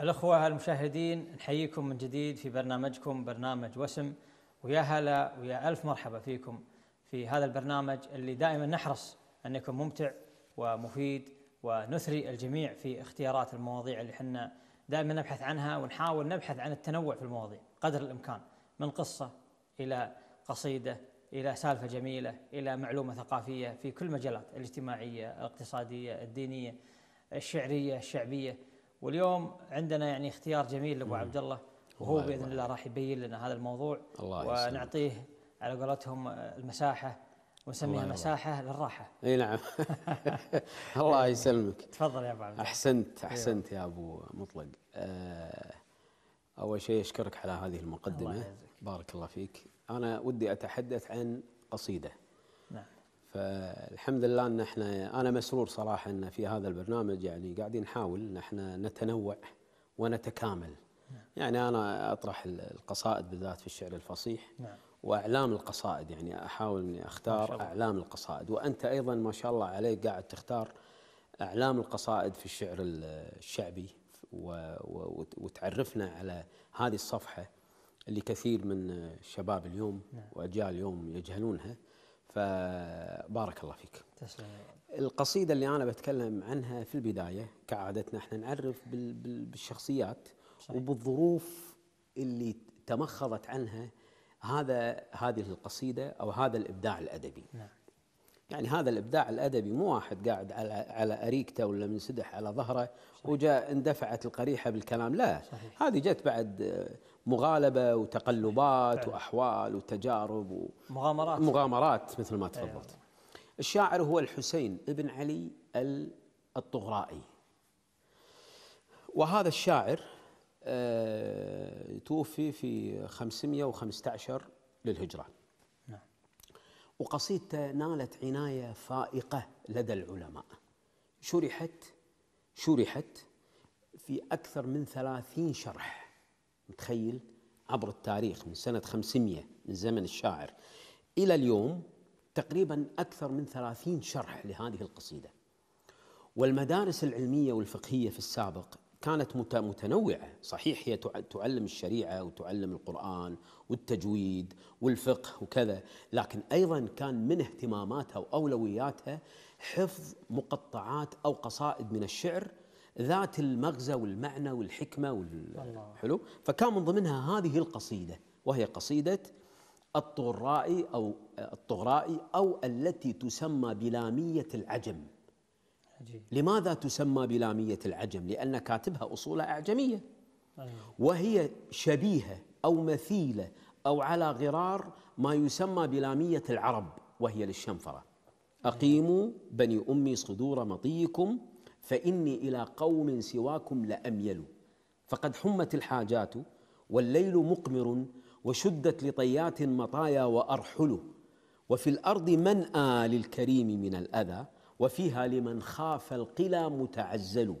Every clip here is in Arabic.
الأخوة المشاهدين نحييكم من جديد في برنامجكم برنامج وسم ويا هلا ويا ألف مرحبا فيكم في هذا البرنامج اللي دائما نحرص أن يكون ممتع ومفيد ونثري الجميع في اختيارات المواضيع اللي حنا دائما نبحث عنها ونحاول نبحث عن التنوع في المواضيع قدر الإمكان من قصة إلى قصيدة إلى سالفة جميلة إلى معلومة ثقافية في كل مجالات الاجتماعية الاقتصادية الدينية الشعرية الشعبية واليوم عندنا يعني اختيار جميل لابو عبد الله وهو باذن الله, الله راح يبين لنا هذا الموضوع الله ونعطيه يسلم. على قولتهم المساحه ونسميها مساحه الله. للراحه اي نعم الله يسلمك تفضل يا ابو عبد الله احسنت أيوة. احسنت يا ابو مطلق أه اول شيء اشكرك على هذه المقدمه الله بارك الله فيك انا ودي اتحدث عن قصيده فالحمد لله ان احنا انا مسرور صراحه ان في هذا البرنامج يعني قاعدين نحاول ان احنا نتنوع ونتكامل. نعم. يعني انا اطرح القصائد بالذات في الشعر الفصيح نعم. واعلام القصائد يعني احاول اني اختار اعلام القصائد وانت ايضا ما شاء الله عليك قاعد تختار اعلام القصائد في الشعر الشعبي وتعرفنا على هذه الصفحه اللي كثير من شباب اليوم نعم. واجيال اليوم يجهلونها. فبارك الله فيك تسلم القصيدة اللي أنا بتكلم عنها في البداية كعادتنا احنا نعرف بالشخصيات صحيح. وبالظروف اللي تمخضت عنها هذا هذه القصيدة أو هذا الإبداع الأدبي نعم. يعني هذا الابداع الادبي مو واحد قاعد على على اريكته ولا منسدح على ظهره وجاء اندفعت القريحه بالكلام لا صحيح. هذه جت بعد مغالبه وتقلبات فعلا. واحوال وتجارب و... مغامرات مغامرات مثل ما إيه. تفضلت أيوة. الشاعر هو الحسين بن علي الطغرائي وهذا الشاعر آه، توفي في 515 للهجرة نعم. وقصيدته نالت عناية فائقة لدى العلماء شرحت شرحت في أكثر من ثلاثين شرح متخيل عبر التاريخ من سنة 500 من زمن الشاعر إلى اليوم تقريبا أكثر من 30 شرح لهذه القصيدة والمدارس العلمية والفقهية في السابق كانت متنوعة صحيح هي تعلم الشريعة وتعلم القرآن والتجويد والفقه وكذا لكن أيضا كان من اهتماماتها وأولوياتها حفظ مقطعات أو قصائد من الشعر ذات المغزى والمعنى والحكمة وال... حلو فكان من ضمنها هذه القصيدة وهي قصيدة الطغرائي أو الطغرائي أو التي تسمى بلامية العجم عجيب. لماذا تسمى بلامية العجم؟ لأن كاتبها أصولها أعجمية أيوه. وهي شبيهة أو مثيلة أو على غرار ما يسمى بلامية العرب وهي للشنفرة أيوة. أقيموا بني أمي صدور مطيكم فإني إلى قوم سواكم لأميل فقد حمت الحاجات والليل مقمر وشدت لطيات مطايا وأرحل وفي الأرض منأى للكريم من الأذى وفيها لمن خاف القلى متعزل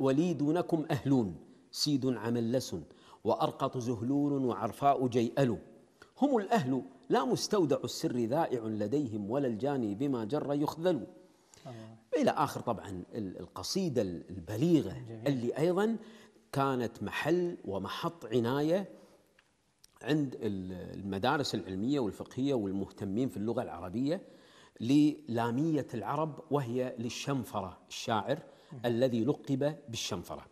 ولي دونكم أهلون سيد عملس وأرقط زهلول وعرفاء جيئل هم الأهل لا مستودع السر ذائع لديهم ولا الجاني بما جر يخذل آه. إلى آخر طبعا القصيدة البليغة جميل. اللي أيضا كانت محل ومحط عناية عند المدارس العلمية والفقهية والمهتمين في اللغة العربية للامية العرب وهي للشنفرة الشاعر الذي لقب بالشنفرة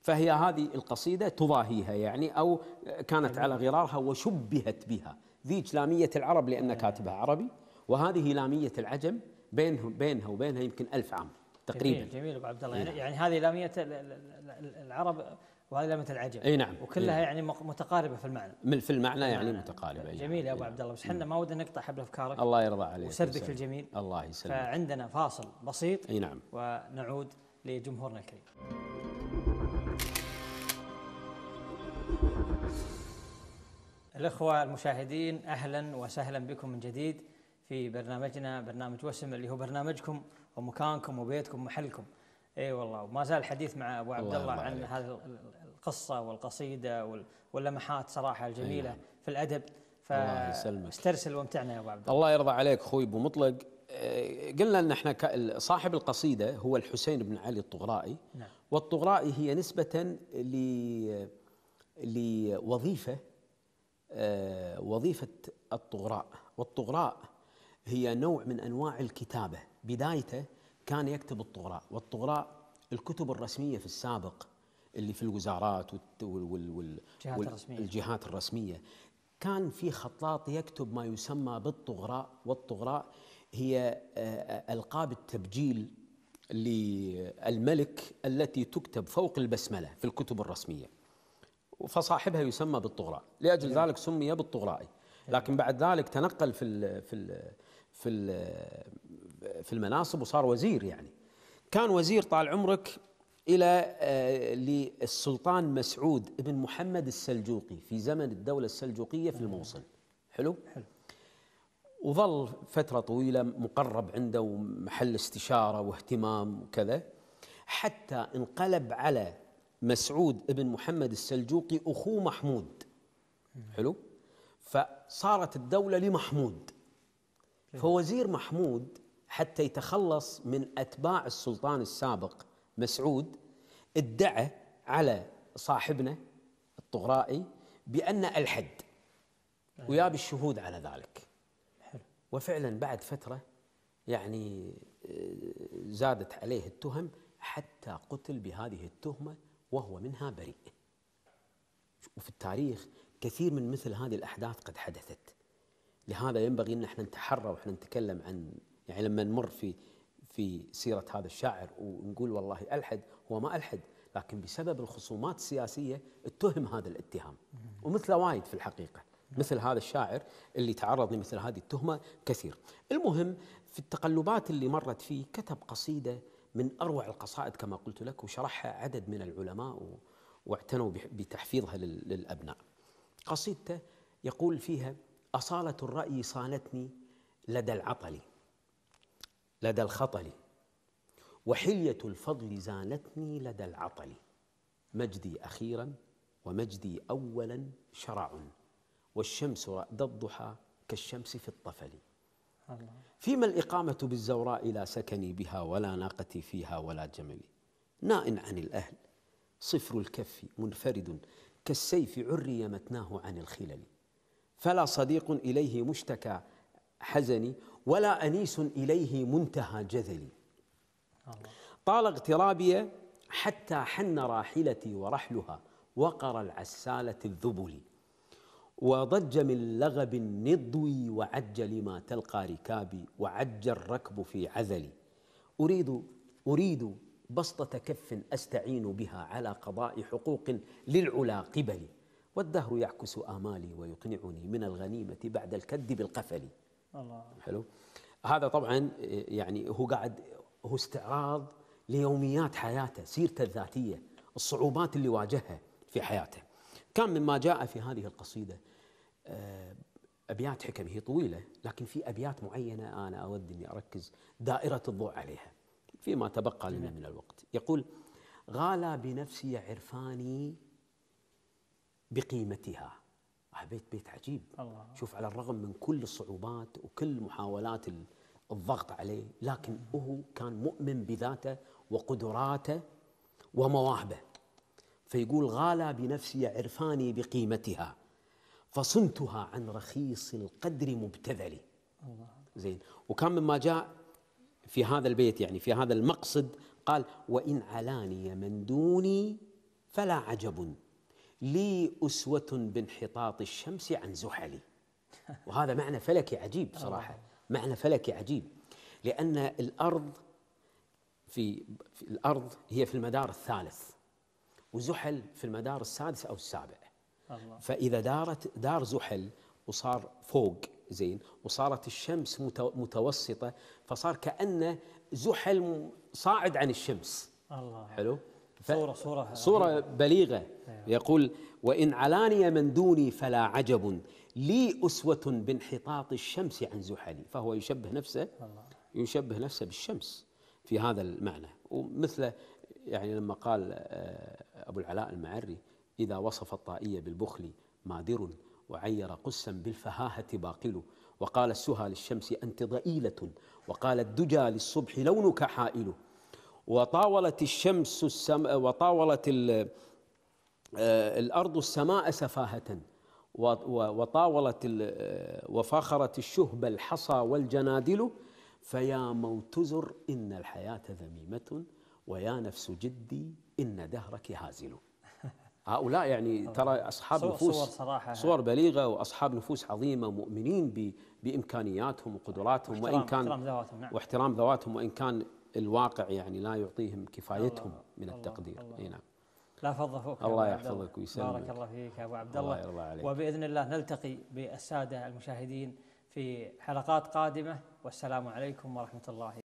فهي هذه القصيدة تضاهيها يعني أو كانت على غرارها وشبهت بها ذيك لامية العرب لأن آه. كاتبها عربي وهذه لامية العجم بينهم بينها وبينها يمكن ألف عام تقريبا جميل, جميل ابو عبد الله يعني, يعني هذه لاميه العرب وهذه لامية العجم اي نعم وكلها إيه. يعني متقاربه في المعنى في المعنى يعني متقاربه إيه. جميل يا ابو عبد الله بس احنا ما ودنا نقطع حبل افكارك الله يرضى عليك وسردك في الجميل الله يسلمك فعندنا فاصل بسيط اي نعم ونعود لجمهورنا الكريم الاخوه المشاهدين اهلا وسهلا بكم من جديد في برنامجنا برنامج وسم اللي هو برنامجكم ومكانكم وبيتكم ومحلكم اي والله وما زال الحديث مع ابو عبد الله, الله عن هذه القصه والقصيده واللمحات صراحه الجميله أيوة. في الادب الله يسلمك فاسترسل وامتعنا يا ابو عبد الله الله يرضى عليك اخوي ابو مطلق قلنا ان احنا صاحب القصيده هو الحسين بن علي الطغرائي نعم. والطغرائي هي نسبه ل لوظيفه آه، وظيفه الطغراء والطغراء هي نوع من انواع الكتابه بدايته كان يكتب الطغراء والطغراء الكتب الرسميه في السابق اللي في الوزارات والجهات الرسميه كان في خطاط يكتب ما يسمى بالطغراء والطغراء هي آه، آه، القاب التبجيل للملك التي تكتب فوق البسمله في الكتب الرسميه فصاحبها يسمى بالطغراء لاجل ذلك سمي بالطغرائي لكن أيوة. بعد ذلك تنقل في ال في ال في ال في المناصب وصار وزير يعني كان وزير طال عمرك الى آه، للسلطان مسعود بن محمد السلجوقي في زمن الدوله السلجوقيه في الموصل حلو حلو وظل فتره طويله مقرب عنده ومحل استشاره واهتمام وكذا حتى انقلب على مسعود بن محمد السلجوقي اخوه محمود حلو فصارت الدولة لمحمود فوزير محمود حتى يتخلص من أتباع السلطان السابق مسعود ادعى على صاحبنا الطغرائي بأن ألحد وياب الشهود على ذلك وفعلا بعد فترة يعني آه، زادت عليه التهم حتى قتل بهذه التهمة وهو منها بريء وفي التاريخ كثير من مثل هذه الأحداث قد حدثت لهذا ينبغي أن احنا نتحرى وإحنا نتكلم عن يعني لما نمر في في سيرة هذا الشاعر ونقول والله ألحد هو ما ألحد لكن بسبب الخصومات السياسية اتهم هذا الاتهام ومثل وايد في الحقيقة مثل هذا الشاعر اللي تعرض لمثل هذه التهمة كثير المهم في التقلبات اللي مرت فيه كتب قصيدة من أروع القصائد كما قلت لك وشرحها عدد من العلماء واعتنوا بتحفيظها للأبناء قصيدته يقول فيها أصالة الرأي صانتني لدى العطل لدى الخطل وحلية الفضل زانتني لدى العطل مجدي أخيرا ومجدي أولا شرع والشمس رأد الضحى كالشمس في الطفل فيما الإقامة بالزوراء لا سكني بها ولا ناقتي فيها ولا جملي ناء عن الأهل صفر الكف منفرد كالسيف عري متناه عن الخلل فلا صديق إليه مشتكى حزني ولا أنيس إليه منتهى جذلي طال اغترابي حتى حن راحلتي ورحلها وقر العسالة الذبل وضج من لغب نضوي وعج لما تلقى ركابي وعج الركب في عذلي أريد أريد بسطة كف أستعين بها على قضاء حقوق للعلا قبلي والدهر يعكس آمالي ويقنعني من الغنيمة بعد الكد بالقفل الله حلو هذا طبعا يعني هو قاعد هو استعراض ليوميات حياته سيرته الذاتية الصعوبات اللي واجهها في حياته كان مما جاء في هذه القصيدة آه، أبيات حكم هي طويلة لكن في أبيات معينة أنا أود أني أركز دائرة الضوء عليها فيما تبقى لنا من الوقت يقول غالى بنفسي عرفاني بقيمتها آه، بيت بيت عجيب الله. شوف على الرغم من كل الصعوبات وكل محاولات الضغط عليه لكن هو كان مؤمن بذاته وقدراته ومواهبه فيقول غالى بنفسي عرفاني بقيمتها فصنتها عن رخيص القدر مبتذلي زين وكان مما جاء في هذا البيت يعني في هذا المقصد قال وإن علاني من دوني فلا عجب لي أسوة بانحطاط الشمس عن زحلي وهذا معنى فلكي عجيب صراحة معنى فلكي عجيب لأن الأرض في, في الأرض هي في المدار الثالث وزحل في المدار السادس أو السابع الله. فإذا دارت دار زحل وصار فوق زين وصارت الشمس متوسطة فصار كأنه زحل صاعد عن الشمس الله حلو صورة صورة صورة بليغة أيوة. يقول وإن علاني من دوني فلا عجب لي أسوة بانحطاط الشمس عن زحلي فهو يشبه نفسه يشبه نفسه بالشمس في هذا المعنى ومثله يعني لما قال آه، أبو العلاء المعري إذا وصف الطائية بالبخل مادر وعير قسا بالفهاهة باقل وقال السها للشمس أنت ضئيلة وقال الدجى للصبح لونك حائل وطاولت الشمس السماء وطاولت آه، الأرض السماء سفاهة وطاولت آه، وفاخرت الشهب الحصى والجنادل فيا موت زر إن الحياة ذميمة ويا نفس جدي إن دهرك هازل هؤلاء يعني آه. ترى اصحاب صور نفوس صور صراحه صور بليغه واصحاب نفوس عظيمه مؤمنين بامكانياتهم وقدراتهم وان كان واحترام ذواتهم نعم واحترام ذواتهم وان كان الواقع يعني لا يعطيهم كفايتهم الله من التقدير اي نعم لا فضل فوق الله يحفظك ويسلمك بارك الله فيك ابو عبد الله, الله يرضى عليك وباذن الله نلتقي بالساده المشاهدين في حلقات قادمه والسلام عليكم ورحمه الله